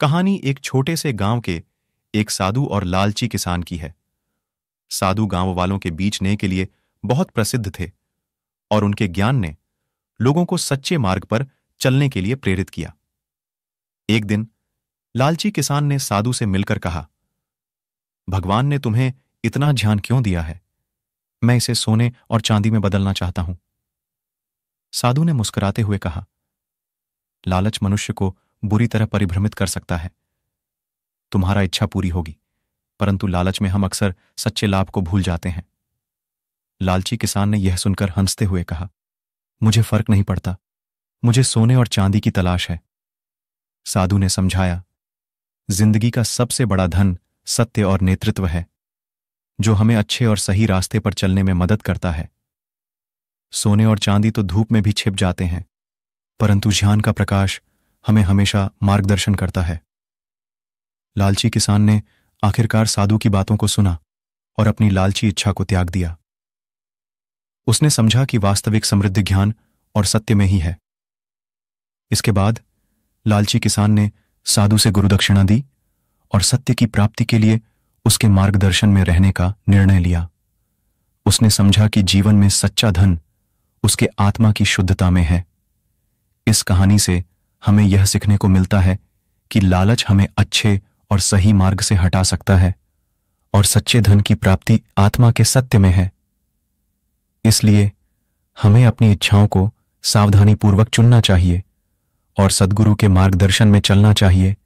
कहानी एक छोटे से गांव के एक साधु और लालची किसान की है साधु गांव वालों के बीच नए के लिए बहुत प्रसिद्ध थे और उनके ज्ञान ने लोगों को सच्चे मार्ग पर चलने के लिए प्रेरित किया एक दिन लालची किसान ने साधु से मिलकर कहा भगवान ने तुम्हें इतना ध्यान क्यों दिया है मैं इसे सोने और चांदी में बदलना चाहता हूं साधु ने मुस्कुराते हुए कहा लालच मनुष्य को बुरी तरह परिभ्रमित कर सकता है तुम्हारा इच्छा पूरी होगी परंतु लालच में हम अक्सर सच्चे लाभ को भूल जाते हैं लालची किसान ने यह सुनकर हंसते हुए कहा मुझे फर्क नहीं पड़ता मुझे सोने और चांदी की तलाश है साधु ने समझाया जिंदगी का सबसे बड़ा धन सत्य और नेतृत्व है जो हमें अच्छे और सही रास्ते पर चलने में मदद करता है सोने और चांदी तो धूप में भी छिप जाते हैं परंतु ज्ञान का प्रकाश हमें हमेशा मार्गदर्शन करता है लालची किसान ने आखिरकार साधु की बातों को सुना और अपनी लालची इच्छा को त्याग दिया उसने समझा कि वास्तविक समृद्ध ज्ञान और सत्य में ही है इसके बाद लालची किसान ने साधु से गुरुदक्षिणा दी और सत्य की प्राप्ति के लिए उसके मार्गदर्शन में रहने का निर्णय लिया उसने समझा कि जीवन में सच्चा धन उसके आत्मा की शुद्धता में है इस कहानी से हमें यह सीखने को मिलता है कि लालच हमें अच्छे और सही मार्ग से हटा सकता है और सच्चे धन की प्राप्ति आत्मा के सत्य में है इसलिए हमें अपनी इच्छाओं को सावधानीपूर्वक चुनना चाहिए और सदगुरु के मार्गदर्शन में चलना चाहिए